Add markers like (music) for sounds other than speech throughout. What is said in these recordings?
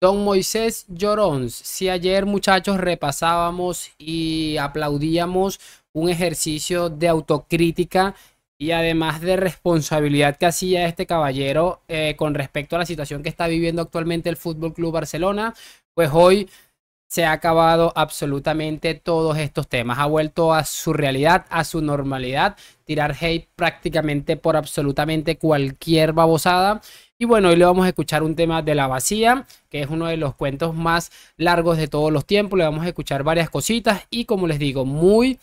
Don Moisés Llorons, si ayer muchachos repasábamos y aplaudíamos un ejercicio de autocrítica y además de responsabilidad que hacía este caballero eh, con respecto a la situación que está viviendo actualmente el Fútbol Club Barcelona, pues hoy se ha acabado absolutamente todos estos temas. Ha vuelto a su realidad, a su normalidad, tirar hate prácticamente por absolutamente cualquier babosada y bueno, hoy le vamos a escuchar un tema de La Vacía, que es uno de los cuentos más largos de todos los tiempos. Le vamos a escuchar varias cositas y como les digo, muy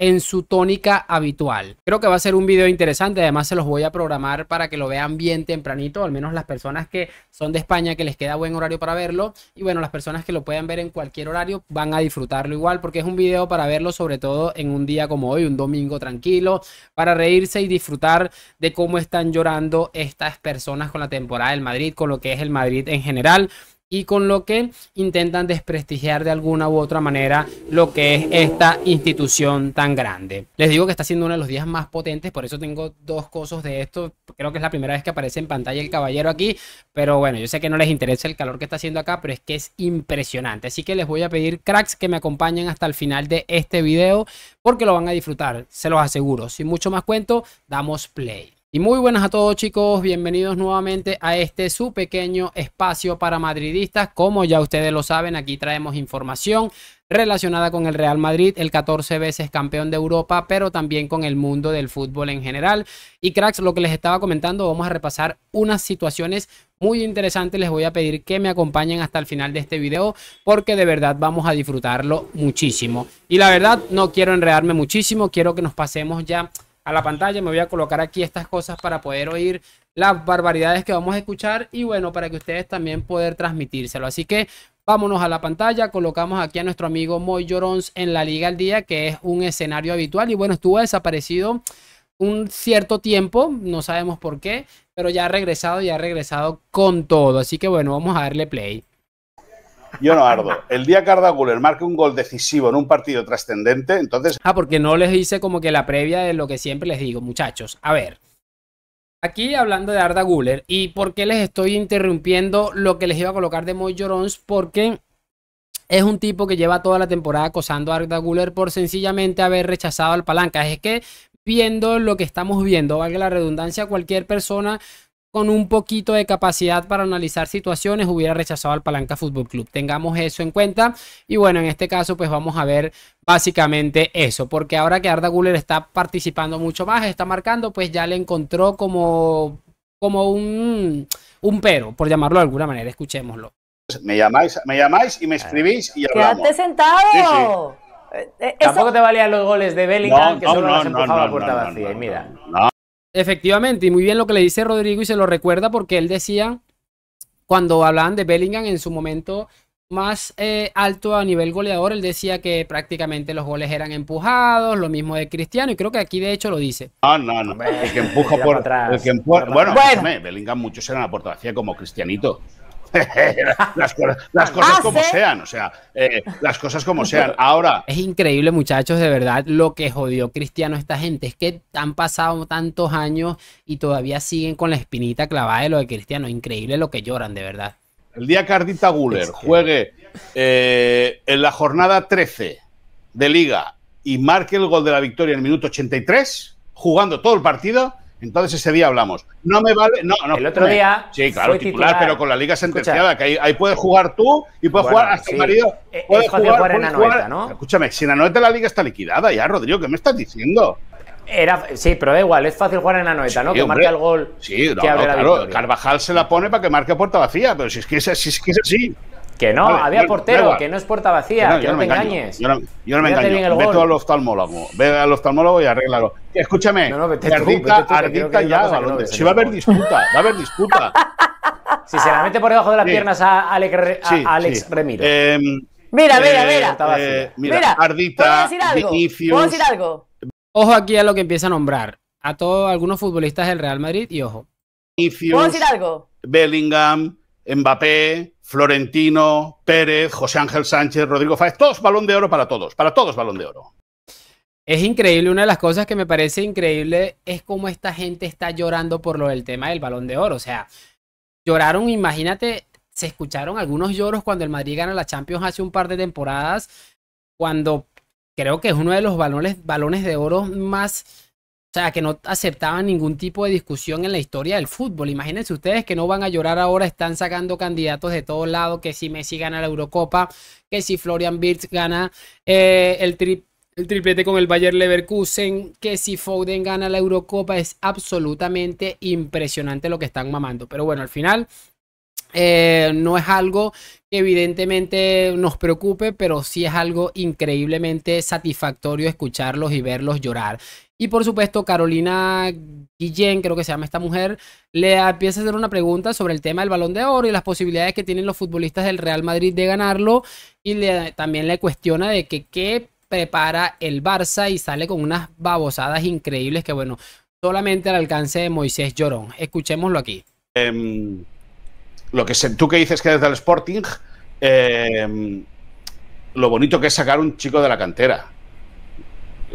en su tónica habitual. Creo que va a ser un video interesante, además se los voy a programar para que lo vean bien tempranito, al menos las personas que son de España que les queda buen horario para verlo y bueno, las personas que lo puedan ver en cualquier horario van a disfrutarlo igual porque es un video para verlo sobre todo en un día como hoy, un domingo tranquilo, para reírse y disfrutar de cómo están llorando estas personas con la temporada del Madrid, con lo que es el Madrid en general y con lo que intentan desprestigiar de alguna u otra manera lo que es esta institución tan grande. Les digo que está siendo uno de los días más potentes, por eso tengo dos cosas de esto. Creo que es la primera vez que aparece en pantalla el caballero aquí, pero bueno, yo sé que no les interesa el calor que está haciendo acá, pero es que es impresionante. Así que les voy a pedir cracks que me acompañen hasta el final de este video porque lo van a disfrutar, se los aseguro. Sin mucho más cuento, damos play. Y muy buenas a todos chicos, bienvenidos nuevamente a este su pequeño espacio para madridistas. Como ya ustedes lo saben, aquí traemos información relacionada con el Real Madrid, el 14 veces campeón de Europa, pero también con el mundo del fútbol en general. Y cracks, lo que les estaba comentando, vamos a repasar unas situaciones muy interesantes. Les voy a pedir que me acompañen hasta el final de este video porque de verdad vamos a disfrutarlo muchísimo. Y la verdad, no quiero enredarme muchísimo, quiero que nos pasemos ya a la pantalla. Me voy a colocar aquí estas cosas para poder oír las barbaridades que vamos a escuchar y bueno, para que ustedes también poder transmitírselo. Así que vámonos a la pantalla, colocamos aquí a nuestro amigo Moy Llorons en la Liga al Día, que es un escenario habitual y bueno, estuvo desaparecido un cierto tiempo, no sabemos por qué, pero ya ha regresado y ha regresado con todo. Así que bueno, vamos a darle play. Yo no ardo. El día que Arda Guller marque un gol decisivo en un partido trascendente, entonces... Ah, porque no les hice como que la previa de lo que siempre les digo, muchachos. A ver, aquí hablando de Arda Guller, ¿y por qué les estoy interrumpiendo lo que les iba a colocar de Moy Llorons? Porque es un tipo que lleva toda la temporada acosando a Arda Guller por sencillamente haber rechazado al palanca. Es que viendo lo que estamos viendo, valga la redundancia, cualquier persona con un poquito de capacidad para analizar situaciones hubiera rechazado al Palanca Fútbol Club. Tengamos eso en cuenta. Y bueno, en este caso, pues vamos a ver básicamente eso, porque ahora que Arda Guller está participando mucho más, está marcando, pues ya le encontró como, como un, un pero, por llamarlo de alguna manera. Escuchémoslo. Me llamáis, me llamáis y me ah. escribís ¡Quédate sentado! Tampoco te valían los goles de Bellingham, que solo no, puerta vacía. mira. Efectivamente, y muy bien lo que le dice Rodrigo y se lo recuerda porque él decía, cuando hablaban de Bellingham en su momento más eh, alto a nivel goleador, él decía que prácticamente los goles eran empujados, lo mismo de Cristiano, y creo que aquí de hecho lo dice. Ah, no, no, el que empuja por... atrás bueno, Bellingham muchos eran la como Cristianito las, cosas como sean, o sea, las cosas como sean. Ahora. Es increíble, muchachos, de verdad, lo que jodió Cristiano esta gente. Es que han pasado tantos años y todavía siguen con la espinita clavada de lo de Cristiano. Increíble lo que lloran, de verdad. El día que Ardita Guller juegue eh, en la jornada 13 de Liga y marque el gol de la victoria en el minuto 83, jugando todo el partido, entonces ese día hablamos. No me vale. No, no, el otro día. Sí, claro, titular, pero con la liga sentenciada, que ahí, puedes jugar tú y puedes jugar hasta sí. el marido. Eh, puedes es fácil jugar en la noeta, ¿no? Escúchame, si en noeta la liga está liquidada ya, Rodrigo, ¿qué me estás diciendo? Era, sí, pero da igual, es fácil jugar en la noeta ¿no? Que marque el gol. Sí, claro, Carvajal se la pone para que marque puerta vacía, pero si es que es, si es, que es así. Que no, había portero, que no es puerta vacía, que no, te engañes. Yo no, me engaño. Ve a al oftalmólogo, ve al oftalmólogo y arréglalo. Escúchame, no, ardita, ardita ya, si va a haber disputa, va a haber disputa. (laughs) Si se la mete por debajo de las piernas a Alex, Alex Remiro. Em, mira, mira, eh, eh, mira. mira, Ardita, ¿puedo Ojo aquí a lo que empieza a nombrar. A todos algunos futbolistas del Real Madrid y ojo. Vinicius, Bellingham, Mbappé, Florentino, Pérez, José Ángel Sánchez, Rodrigo Fáez, todos balón de oro para todos, para todos balón de oro. Es increíble, una de las cosas que me parece increíble es cómo esta gente está llorando por lo del tema del balón de oro. O sea, lloraron, imagínate, se escucharon algunos lloros cuando el Madrid gana la Champions hace un par de temporadas, cuando creo que es uno de los balones, balones de oro más o sea, que no aceptaban ningún tipo de discusión en la historia del fútbol. Imagínense ustedes que no van a llorar ahora, están sacando candidatos de todos lados, que si Messi gana la Eurocopa, que si Florian Wirtz gana eh, el, el triplete con el Bayer Leverkusen, que si Foden gana la Eurocopa, es absolutamente impresionante lo que están mamando. Pero bueno, al final eh, no es algo que evidentemente nos preocupe, pero sí es algo increíblemente satisfactorio escucharlos y verlos llorar. Y por supuesto, Carolina Guillén, creo que se llama esta mujer, le empieza a hacer una pregunta sobre el tema del balón de oro y las posibilidades que tienen los futbolistas del Real Madrid de ganarlo. Y le, también le cuestiona de que qué prepara el Barça y sale con unas babosadas increíbles que, bueno, solamente al alcance de Moisés Llorón. Escuchémoslo aquí. Em, lo que sé tú que dices que desde el Sporting, em, lo bonito que es sacar un chico de la cantera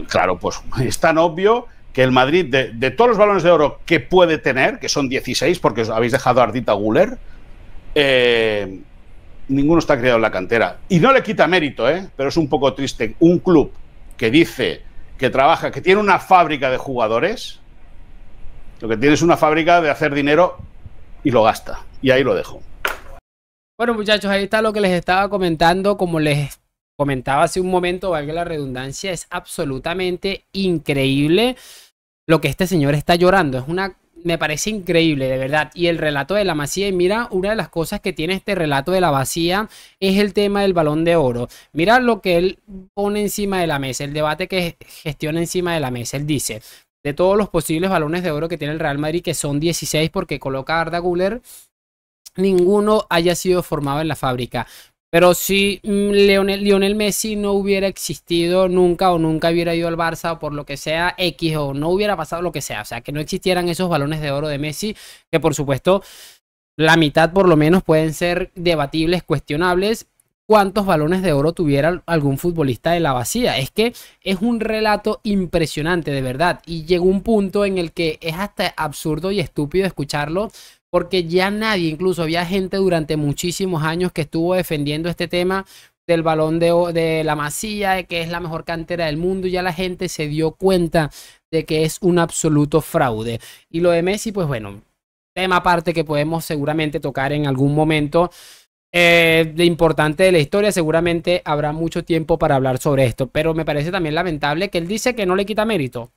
claro, pues (laughs) es tan obvio que el Madrid, de, todos los balones de oro que puede tener, que son 16, porque os habéis dejado a Ardita Guller, eh, ninguno está creado en la cantera. Y no le quita mérito, ¿eh? pero es un poco triste. Un club que dice que trabaja, que tiene una fábrica de jugadores, lo que tiene es una fábrica de hacer dinero y lo gasta. Y ahí lo dejo. Bueno, muchachos, ahí está lo que les estaba comentando. Como les comentaba hace un momento, valga la redundancia, es absolutamente increíble lo que este señor está llorando. Es una me parece increíble, de verdad. Y el relato de la masía, y mira, una de las cosas que tiene este relato de la vacía es el tema del balón de oro. Mira lo que él pone encima de la mesa, el debate que gestiona encima de la mesa. Él dice, de todos los posibles balones de oro que tiene el Real Madrid, que son 16 porque coloca Arda Guller, ninguno haya sido formado en la fábrica. Pero si mm, Lionel Messi no hubiera existido nunca o nunca hubiera ido al Barça o por lo que sea X o no hubiera pasado lo que sea, o sea, que no existieran esos balones de oro de Messi, que por supuesto la mitad por lo menos pueden ser debatibles, cuestionables, cuántos balones de oro tuviera algún futbolista de la vacía. Es que es un relato impresionante, de verdad. Y llegó un punto en el que es hasta absurdo y estúpido escucharlo porque ya nadie, incluso había gente durante muchísimos años que estuvo defendiendo este tema del balón de, la masía, de que es la mejor cantera del mundo, y ya la gente se dio cuenta de que es un absoluto fraude. Y lo de Messi, pues bueno, tema aparte que podemos seguramente tocar en algún momento. Eh, de importante de la historia, seguramente habrá mucho tiempo para hablar sobre esto, pero me parece también lamentable que él dice que no le quita mérito,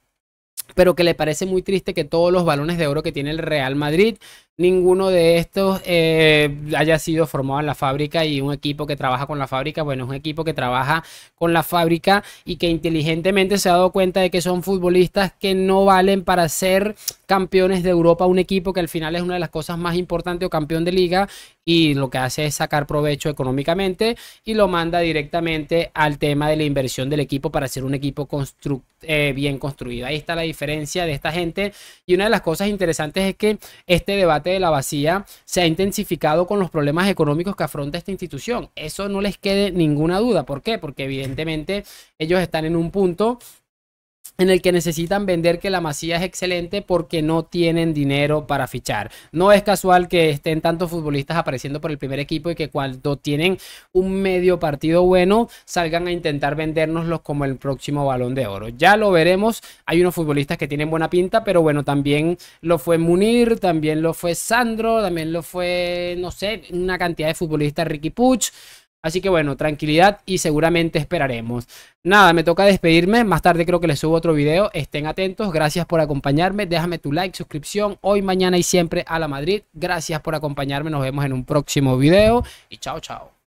pero que le parece muy triste que todos los balones de oro que tiene el Real Madrid ninguno de estos eh, haya sido formado en la fábrica y un equipo que trabaja con la fábrica, bueno, es un equipo que trabaja con la fábrica y que inteligentemente se ha dado cuenta de que son futbolistas que no valen para ser campeones de Europa, un equipo que al final es una de las cosas más importantes o campeón de liga y lo que hace es sacar provecho económicamente y lo manda directamente al tema de la inversión del equipo para ser un equipo eh, bien construido. Ahí está la diferencia de esta gente y una de las cosas interesantes es que este debate de la vacía se ha intensificado con los problemas económicos que afronta esta institución. Eso no les quede ninguna duda. ¿Por qué? Porque evidentemente ellos están en un punto en el que necesitan vender que la masía es excelente porque no tienen dinero para fichar. No es casual que estén tantos futbolistas apareciendo por el primer equipo y que cuando tienen un medio partido bueno salgan a intentar vendérnoslos como el próximo balón de oro. Ya lo veremos, hay unos futbolistas que tienen buena pinta, pero bueno, también lo fue Munir, también lo fue Sandro, también lo fue, no sé, una cantidad de futbolistas, Ricky Puch. Así que bueno, tranquilidad y seguramente esperaremos. Nada, me toca despedirme. Más tarde creo que les subo otro video. Estén atentos. Gracias por acompañarme. Déjame tu like, suscripción. Hoy, mañana y siempre a la Madrid. Gracias por acompañarme. Nos vemos en un próximo video. Y chao, chao.